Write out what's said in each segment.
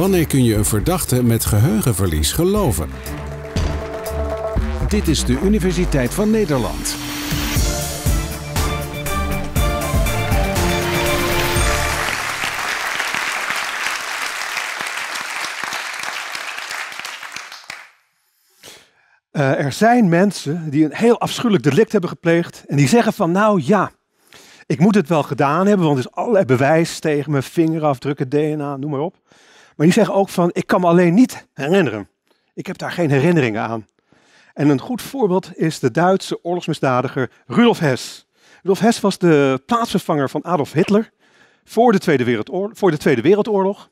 Wanneer kun je een verdachte met geheugenverlies geloven? Dit is de Universiteit van Nederland. Eh, er zijn mensen die een heel afschuwelijk delict hebben gepleegd en die zeggen van nou ja, ik moet het wel gedaan hebben, want er is allerlei bewijs tegen mijn vingerafdrukken, DNA, noem maar op. Maar die zeggen ook van, ik kan me alleen niet herinneren. Ik heb daar geen herinneringen aan. En een goed voorbeeld is de Duitse oorlogsmisdadiger Rudolf Hess. Rudolf Hess was de plaatsvervanger van Adolf Hitler voor de Tweede Wereldoorlog. Voor de Tweede Wereldoorlog.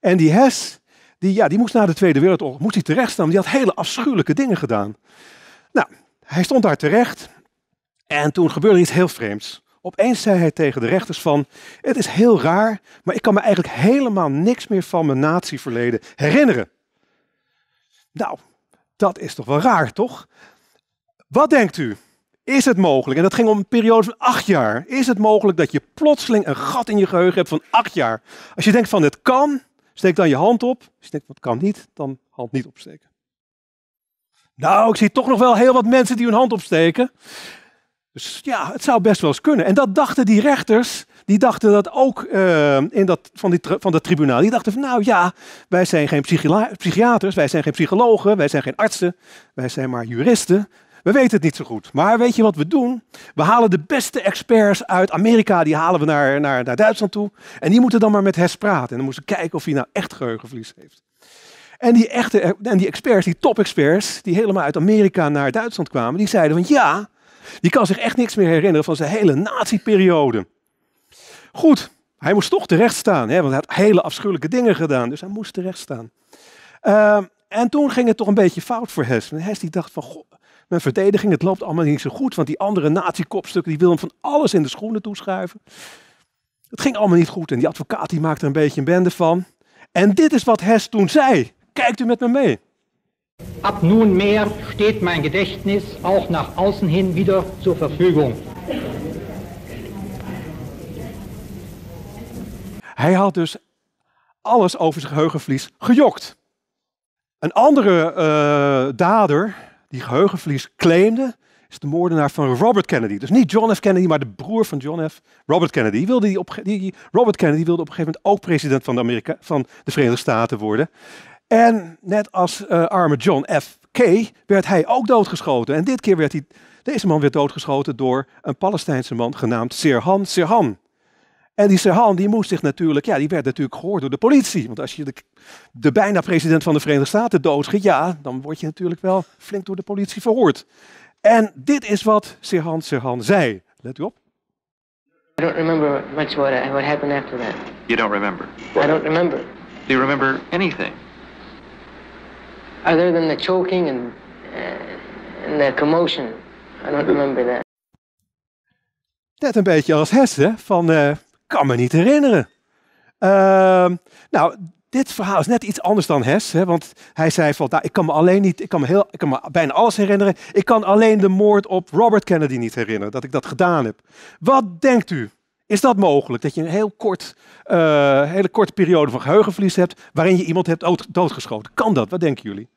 En die Hess, die, ja, die moest na de Tweede Wereldoorlog moest hij terechtstaan. Die had hele afschuwelijke dingen gedaan. Nou, hij stond daar terecht. En toen gebeurde iets heel vreemds. Opeens zei hij tegen de rechters van, het is heel raar, maar ik kan me eigenlijk helemaal niks meer van mijn natieverleden herinneren. Nou, dat is toch wel raar, toch? Wat denkt u? Is het mogelijk, en dat ging om een periode van acht jaar, is het mogelijk dat je plotseling een gat in je geheugen hebt van acht jaar? Als je denkt van het kan, steek dan je hand op. Als je denkt dat kan niet, dan hand niet opsteken. Nou, ik zie toch nog wel heel wat mensen die hun hand opsteken. Dus ja, het zou best wel eens kunnen. En dat dachten die rechters, die dachten dat ook eh, in dat, van, die, van dat tribunaal. Die dachten van nou ja, wij zijn geen psychiaters, wij zijn geen psychologen, wij zijn geen artsen, wij zijn maar juristen. We weten het niet zo goed. Maar weet je wat we doen? We halen de beste experts uit Amerika, die halen we naar, naar, naar Duitsland toe. En die moeten dan maar met Hess praten. En dan moeten ze kijken of hij nou echt geheugenverlies heeft. En die, echte, en die experts, die top-experts, die helemaal uit Amerika naar Duitsland kwamen, die zeiden van ja, die kan zich echt niks meer herinneren van zijn hele nazi-periode. Goed, hij moest toch terecht staan, hè, want hij had hele afschuwelijke dingen gedaan. Dus hij moest terecht staan. Ehm, en toen ging het toch een beetje fout voor Hess. Hess die dacht van, mijn verdediging, het loopt allemaal niet zo goed. Want die andere nazi-kopstukken, die wilden van alles in de schoenen toeschuiven. Het ging allemaal niet goed en die advocaat die maakte er een beetje een bende van. En dit is wat Hess toen zei. Kijkt u met me mee. Ab nunmehr steht mein Gedächtnis auch nach außen hin wieder zur Verfügung. Hij had dus alles over zijn geheugenvlies gejokt. Een andere eh, dader die geheugenvlies claimde, is de moordenaar van Robert Kennedy. Dus niet John F. Kennedy, maar de broer van John F. Robert Kennedy. wilde die op, Robert Kennedy wilde op een gegeven moment ook president van de, Amerika, van de Verenigde Staten worden. En net als eh, arme John F. K. werd hij ook doodgeschoten. En dit keer werd hij, deze man werd doodgeschoten door een Palestijnse man genaamd Sirhan Sirhan. En die Sirhan die moest zich natuurlijk, ja, die werd natuurlijk gehoord door de politie. Want als je de, de bijna president van de Verenigde Staten doodschiet, ja, dan word je natuurlijk wel flink door de politie verhoord. En dit is wat Sirhan Sirhan zei. Let u op. I don't remember much what, what happened after that. You don't remember? I don't remember. Do you remember anything? Other than the choking uh, and, the commotion. I don't remember that. Net een beetje als Hesse, van uh, kan me niet herinneren. Ehm, nou, dit verhaal is net iets anders dan Hess. Hè, want hij zei van, nou, ik kan me alleen niet, ik kan me, heel, ik kan me bijna alles herinneren. Ik kan alleen de moord op Robert Kennedy niet herinneren, dat ik dat gedaan heb. Wat denkt u? Is dat mogelijk? Dat je een heel kort, eh, hele korte periode van geheugenverlies hebt, waarin je iemand hebt doodgeschoten. Kan dat? Wat denken jullie?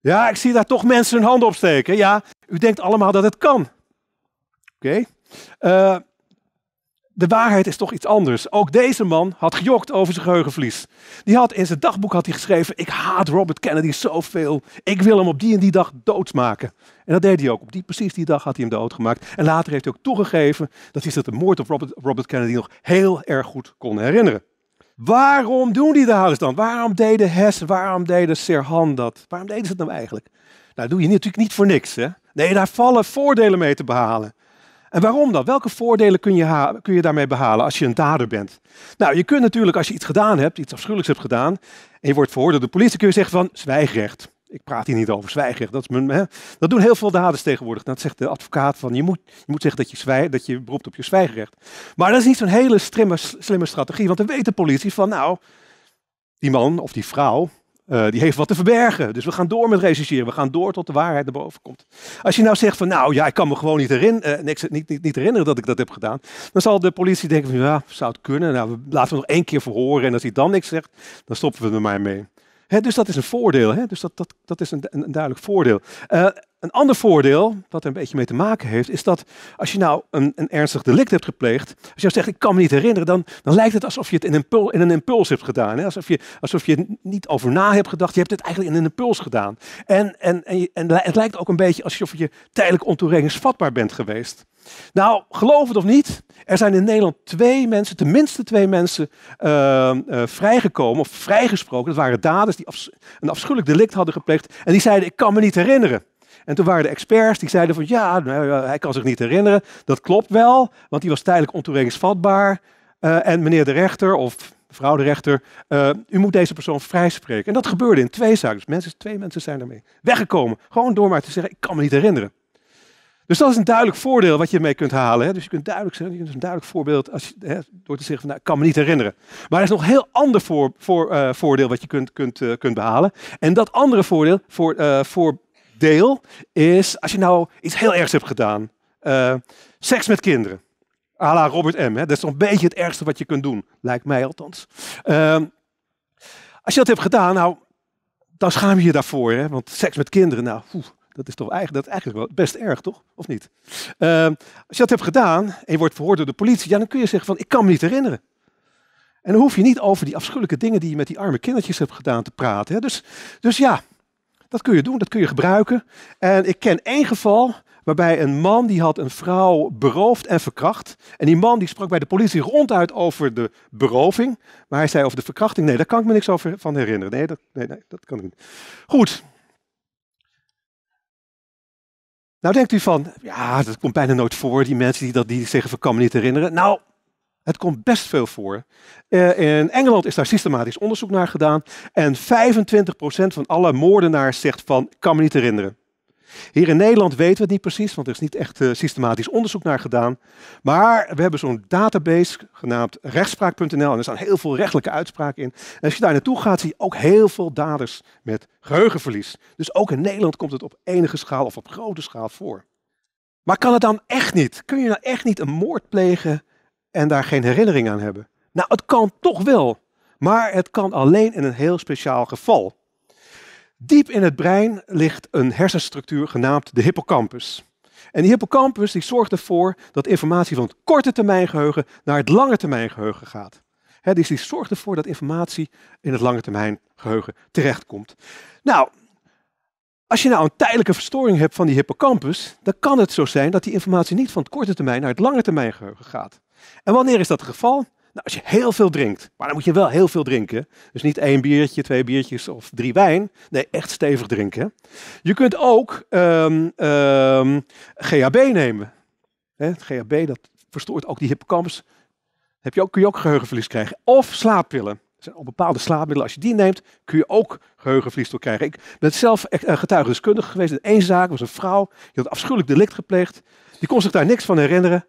Ja, ik zie daar toch mensen hun handen opsteken. Ja, u denkt allemaal dat het kan. Oké. Eh, de waarheid is toch iets anders. Ook deze man had gejokt over zijn geheugenvlies. Die had in zijn dagboek had hij geschreven: Ik haat Robert Kennedy zoveel. Ik wil hem op die en die dag doodmaken. En dat deed hij ook. Op die, precies die dag had hij hem doodgemaakt. En later heeft hij ook toegegeven dat hij zich de moord op Robert, Robert Kennedy nog heel erg goed kon herinneren. Waarom doen die de dan? Waarom deden Hess, waarom deden Serhan dat? Waarom deden ze dat nou eigenlijk? Nou, dat doe je natuurlijk niet voor niks. Hè? Nee, daar vallen voordelen mee te behalen. En waarom dan? Welke voordelen kun je, kun je daarmee behalen als je een dader bent? Nou, je kunt natuurlijk als je iets gedaan hebt, iets afschuwelijks hebt gedaan, en je wordt verhoord, door de politie, kun je zeggen van zwijgrecht. Ik praat hier niet over zwijgrecht. Dat, is mijn, hè? dat doen heel veel daders tegenwoordig. Dat zegt de advocaat van je moet, je moet zeggen dat je, dat je beroept op je zwijgrecht. Maar dat is niet zo'n hele slimme, slimme strategie, want dan weet de politie van nou, die man of die vrouw, eh, die heeft wat te verbergen. Dus we gaan door met rechercheren. We gaan door tot de waarheid naar boven komt. Als je nou zegt van nou ja, ik kan me gewoon niet, herinneren, eh, niks, niet, niet, herinneren dat ik dat heb gedaan. Dan zal de politie denken van ja, zou het kunnen. Nou, we laten we nog één keer verhoren. En als hij dan niks zegt, dan stoppen we er maar mee. dus dat is een voordeel. Hè? Dus dat, dat, dat is een, duidelijk voordeel. Eh, een ander voordeel, dat er een beetje mee te maken heeft, is dat als je nou een, een ernstig delict hebt gepleegd, als je nou zegt ik kan me niet herinneren, dan, dan lijkt het alsof je het in een, in een impuls hebt gedaan. Hè? Alsof, je, alsof je niet over na hebt gedacht, je hebt het eigenlijk in een impuls gedaan. En, en, en, en het lijkt ook een beetje alsof je tijdelijk ontoerekeningsvatbaar bent geweest. Nou, geloof het of niet, er zijn in Nederland twee mensen, tenminste twee mensen, ehm, eh, vrijgekomen of vrijgesproken. Dat waren daders die een afschuwelijk delict hadden gepleegd en die zeiden ik kan me niet herinneren. En toen waren de experts die zeiden van nou ja, hij kan zich niet herinneren. Dat klopt wel, want die was tijdelijk ontoerekeningsvatbaar. Uh, en meneer de rechter of mevrouw de rechter, eh, u moet deze persoon vrijspreken. En dat gebeurde in twee zaken. Dus mensen, twee mensen zijn daarmee weggekomen. Gewoon door maar te zeggen, ik kan me niet herinneren. Dus dat is een duidelijk voordeel wat je ermee kunt halen. Hè? Dus je kunt duidelijk zeggen, dat is een duidelijk voorbeeld als hè, door te zeggen, van, nou, ik kan me niet herinneren. Maar er is nog een heel ander voor, voor, eh, voordeel wat je kunt, kunt, kunt behalen. En dat andere voordeel voor, voor deel is als je nou iets heel ergs hebt gedaan. Eh, seks met kinderen. Ala Robert M. Hè? Dat is een beetje het ergste wat je kunt doen. Lijkt mij althans. Ehm, als je dat hebt gedaan, nou, dan schaam je je daarvoor. Hè? Want seks met kinderen, nou, dat is toch eigenlijk, dat eigenlijk wel best erg, toch? Of niet? Ehm, als je dat hebt gedaan en je wordt verhoord door de politie, ja, dan kun je zeggen van, ik kan me niet herinneren. En dan hoef je niet over die afschuwelijke dingen die je met die arme kindertjes hebt gedaan te praten. Hè? Dus, dus ja, dat kun je doen, dat kun je gebruiken. En ik ken één geval waarbij een man die had een vrouw beroofd en verkracht. En die man die sprak bij de politie ronduit over de beroving. Maar hij zei over de verkrachting, nee, daar kan ik me niks over van herinneren. Nee, dat, nee, nee, dat kan ik niet. Goed. Nou denkt u van, ja, dat komt bijna nooit voor, die mensen die, dat, die zeggen van kan me niet herinneren. Nou, het komt best veel voor. Eh, in Engeland is daar systematisch onderzoek naar gedaan. En 25% van alle moordenaars zegt van, kan me niet herinneren. Hier in Nederland weten we het niet precies, want er is niet echt eh, systematisch onderzoek naar gedaan. Maar we hebben zo'n database genaamd rechtspraak.nl en er staan heel veel rechtelijke uitspraken in. En als je daar naartoe gaat, zie je ook heel veel daders met geheugenverlies. Dus ook in Nederland komt het op enige schaal of op grote schaal voor. Maar kan het dan echt niet? Kun je nou echt niet een moord plegen en daar geen herinnering aan hebben. Nou, het kan toch wel, maar het kan alleen in een heel speciaal geval. Diep in het brein ligt een hersenstructuur genaamd de hippocampus. En die hippocampus die zorgt ervoor dat informatie van het korte termijn geheugen naar het lange termijn geheugen gaat. He, dus die zorgt ervoor dat informatie in het lange termijn geheugen terechtkomt. Nou, als je nou een tijdelijke verstoring hebt van die hippocampus, dan kan het zo zijn dat die informatie niet van het korte termijn naar het lange termijn geheugen gaat. En wanneer is dat het geval? Nou, als je heel veel drinkt, maar dan moet je wel heel veel drinken. Dus niet één biertje, twee biertjes of drie wijn. Nee, echt stevig drinken. Je kunt ook ehm, ehm, GHB nemen. het GHB dat verstoort ook die hippocampus. Heb je ook, kun je ook geheugenverlies krijgen. Of slaappillen zijn bepaalde slaapmiddelen. Als je die neemt, kun je ook geheugenverlies door krijgen. Ik ben zelf eh, getuigendeskundige geweest. In één zaak was een vrouw, die had afschuwelijk delict gepleegd. Die kon zich daar niks van herinneren,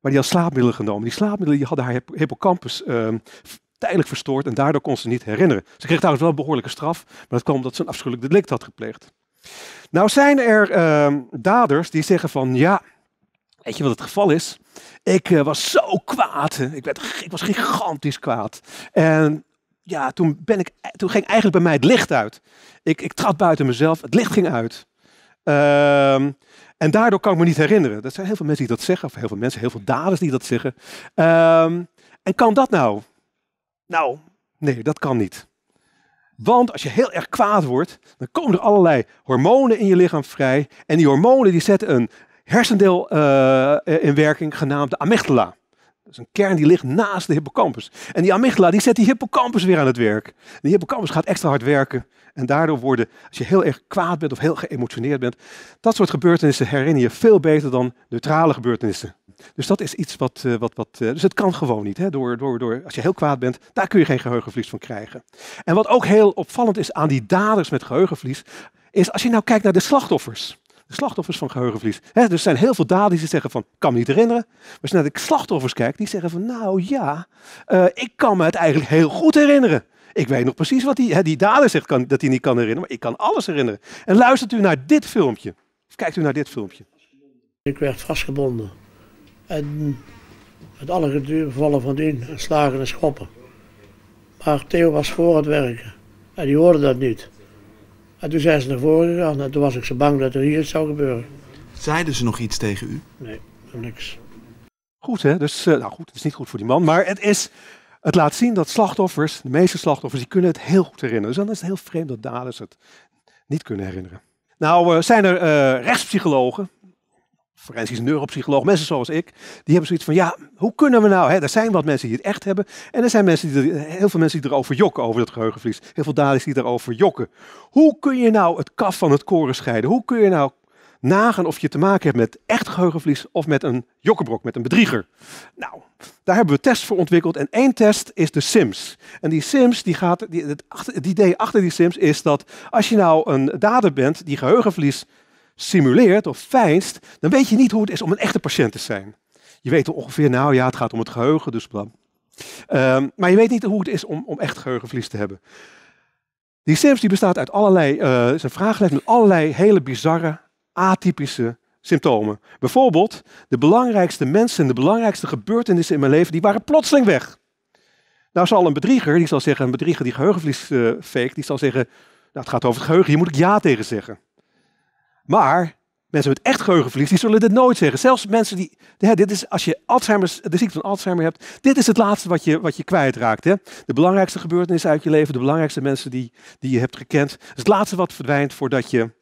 maar die had slaapmiddelen genomen. Die slaapmiddelen die hadden haar hippocampus ehm, tijdelijk verstoord en daardoor kon ze niet herinneren. Ze kreeg trouwens wel een behoorlijke straf, maar dat kwam omdat ze een afschuwelijk delict had gepleegd. Nou zijn er ehm, daders die zeggen van ja, Weet je wat het geval is? Ik eh, was zo kwaad. Ik, werd, ik was gigantisch kwaad. En ja, toen, ben ik, toen ging eigenlijk bij mij het licht uit. Ik, ik trad buiten mezelf, het licht ging uit. Ehm, en daardoor kan ik me niet herinneren. Dat zijn heel veel mensen die dat zeggen, of heel veel mensen, heel veel daders die dat zeggen. Ehm, en kan dat nou? Nou, nee, dat kan niet. Want als je heel erg kwaad wordt, dan komen er allerlei hormonen in je lichaam vrij. En die hormonen die zetten een hersendeel eh, in werking, genaamd de amygdala. Dat is een kern die ligt naast de hippocampus. En die amygdala die zet die hippocampus weer aan het werk. En die hippocampus gaat extra hard werken. En daardoor worden, als je heel erg kwaad bent of heel geëmotioneerd bent, dat soort gebeurtenissen herinner je veel beter dan neutrale gebeurtenissen. Dus dat is iets wat. Eh, wat, wat eh, dus het kan gewoon niet. Hè? Door, door, door, als je heel kwaad bent, daar kun je geen geheugenverlies van krijgen. En wat ook heel opvallend is aan die daders met geheugenverlies, is als je nou kijkt naar de slachtoffers de slachtoffers van geheugenverlies. Dus er zijn heel veel daders die zeggen van, kan me niet herinneren. Maar als je naar de slachtoffers kijkt, die zeggen van, nou ja, eh, ik kan me het eigenlijk heel goed herinneren. Ik weet nog precies wat die, he, die dader zegt kan, dat hij niet kan herinneren, maar ik kan alles herinneren. En luistert u naar dit filmpje. Of kijkt u naar dit filmpje. Ik werd vastgebonden. En met alle vallen van dien, slagen en schoppen. Maar Theo was voor het werken. En die hoorde dat niet. En toen zijn ze naar voren gegaan en toen was ik zo bang dat er hier iets zou gebeuren. Zeiden ze nog iets tegen u? Nee, niks. Goed hè, dus eh, nou goed, het is niet goed voor die man, maar het is... Het laat zien dat slachtoffers, de meeste slachtoffers, die kunnen het heel goed herinneren. Dus dan is het heel vreemd dat daders het niet kunnen herinneren. Nou eh, zijn er eh, rechtspsychologen forensisch neuropsycholoog, mensen zoals ik, die hebben zoiets van, ja, hoe kunnen we nou? Hè? Er zijn wat mensen die het echt hebben. En er zijn mensen die heel veel mensen die erover jokken, over dat geheugenverlies. Heel veel daders die erover jokken. Hoe kun je nou het kaf van het koren scheiden? Hoe kun je nou nagaan of je te maken hebt met echt geheugenverlies of met een jokkenbrok, met een bedrieger? Nou, daar hebben we tests voor ontwikkeld. En één test is de Sims. En die Sims, die gaat, die, het, het idee achter die Sims is dat als je nou een dader bent die geheugenverlies simuleert of feinst, dan weet je niet hoe het is om een echte patiënt te zijn. Je weet ongeveer, nou ja, het gaat om het geheugen, dus blam. Ehm, maar je weet niet hoe het is om, om echt geheugenverlies te hebben. Die SIMS die bestaat uit allerlei, uh, is met allerlei hele bizarre, atypische symptomen. Bijvoorbeeld, de belangrijkste mensen en de belangrijkste gebeurtenissen in mijn leven, die waren plotseling weg. Nou zal een bedrieger, die zal zeggen, een bedrieger die geheugenverlies eh, fake, die zal zeggen, nou, het gaat over het geheugen, hier moet ik ja tegen zeggen. Maar mensen met echt geheugenverlies, die zullen dit nooit zeggen. Zelfs mensen die, hè, dit is, als je Alzheimer, de ziekte van Alzheimer hebt, dit is het laatste wat je, wat je kwijtraakt. Hè? De belangrijkste gebeurtenissen uit je leven, de belangrijkste mensen die, die je hebt gekend. is het laatste wat verdwijnt voordat je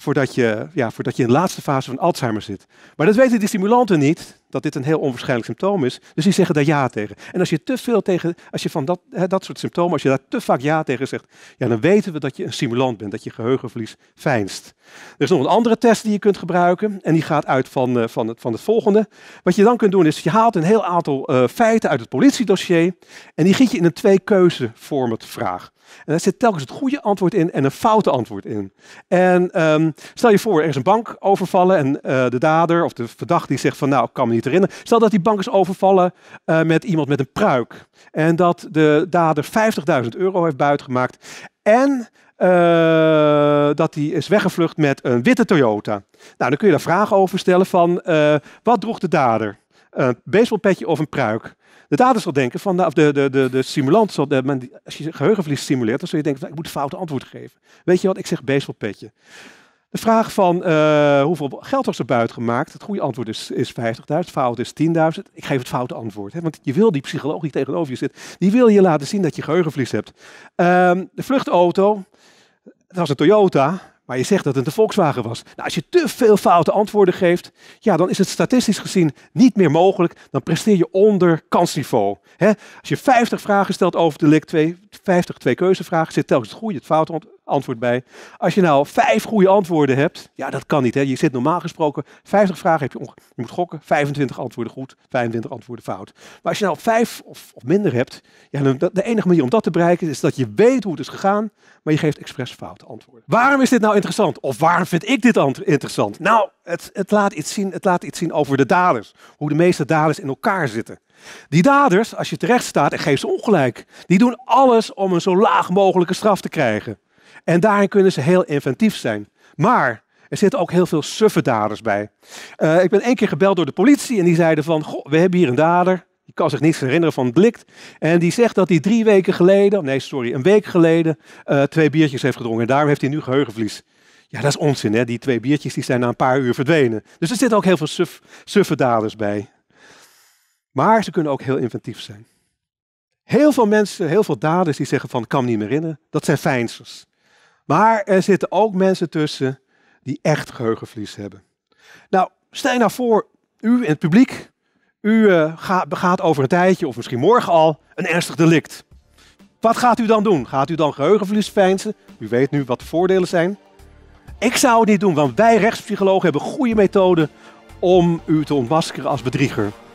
voordat je, ja, voordat je in de laatste fase van Alzheimer zit. Maar dat weten die stimulanten niet, dat dit een heel onwaarschijnlijk symptoom is. Dus die zeggen daar ja tegen. En als je te veel tegen, als je van dat, hè, dat soort symptomen, als je daar te vaak ja tegen zegt, ja, dan weten we dat je een stimulant bent, dat je geheugenverlies fijnst. Er is nog een andere test die je kunt gebruiken en die gaat uit van, eh, van, het, van het volgende. Wat je dan kunt doen is, je haalt een heel aantal eh, feiten uit het politiedossier en die giet je in een twee-keuze format vraag. En daar zit telkens het goede antwoord in en een foute antwoord in. En ehm, stel je voor, er is een bank overvallen en eh, de dader of de verdachte die zegt van nou, ik kan me niet herinneren. Stel dat die bank is overvallen eh, met iemand met een pruik. En dat de dader 50.000 euro heeft buitengemaakt. En eh, dat hij is weggevlucht met een witte Toyota. Nou, dan kun je daar vragen over stellen van wat droeg de dader? Een baseballpetje of een pruik? De dader zal denken, van, of de, de, de, de simulant zal, men, als je geheugenverlies simuleert, dan zul je denken, ik moet het foute antwoord geven. Weet je wat, ik zeg petje. De vraag van eh, hoeveel geld was er buiten gemaakt? Het goede antwoord is, is 50.000, het fout is 10.000. Ik geef het foute antwoord. Hè? Want je wil die psycholoog die tegenover je zit, die wil je laten zien dat je geheugenverlies hebt. Ehm, de vluchtauto, dat was een Toyota. Maar je zegt dat het een Volkswagen was. Nou, als je te veel foute antwoorden geeft, ja, dan is het statistisch gezien niet meer mogelijk. Dan presteer je onder kansniveau. Als je 50 vragen stelt over de 2, 50 twee keuzevragen, zit telkens het goede, het foute antwoord bij. Als je nou vijf goede antwoorden hebt, ja, dat kan niet. Hè? Je zit normaal gesproken, 50 vragen heb je, moet gokken, 25 antwoorden goed, 25 antwoorden fout. Maar als je nou vijf of, of minder hebt, ja, dan, de enige manier om dat te bereiken is dat je weet hoe het is gegaan, maar je geeft expres foute antwoorden. Waarom is dit nou interessant? Of waarom vind ik dit interessant? Nou, het, het, laat iets zien, het laat iets zien over de daders, hoe de meeste daders in elkaar zitten. Die daders, als je terecht staat en geeft ze ongelijk, die doen alles om een zo laag mogelijke straf te krijgen. En daarin kunnen ze heel inventief zijn. Maar er zitten ook heel veel suffe daders bij. Eh, ik ben één keer gebeld door de politie en die zeiden van, goh, we hebben hier een dader. Die kan zich niets herinneren van het blikt. En die zegt dat hij drie weken geleden, nee sorry, een week geleden, eh, twee biertjes heeft gedronken. En daarom heeft hij nu geheugenverlies. Ja, dat is onzin hè. Die twee biertjes die zijn na een paar uur verdwenen. Dus er zitten ook heel veel suf, suffe daders bij. Maar ze kunnen ook heel inventief zijn. Heel veel mensen, heel veel daders die zeggen van, kan niet meer herinneren. Dat zijn fijnsters. Maar er zitten ook mensen tussen die echt geheugenverlies hebben. Nou, stel je nou voor, u in het publiek, u eh, gaat, begaat over een tijdje of misschien morgen al een ernstig delict. Wat gaat u dan doen? Gaat u dan geheugenverlies veinzen? U weet nu wat de voordelen zijn. Ik zou het niet doen, want wij rechtspsychologen hebben goede methoden om u te ontmaskeren als bedrieger.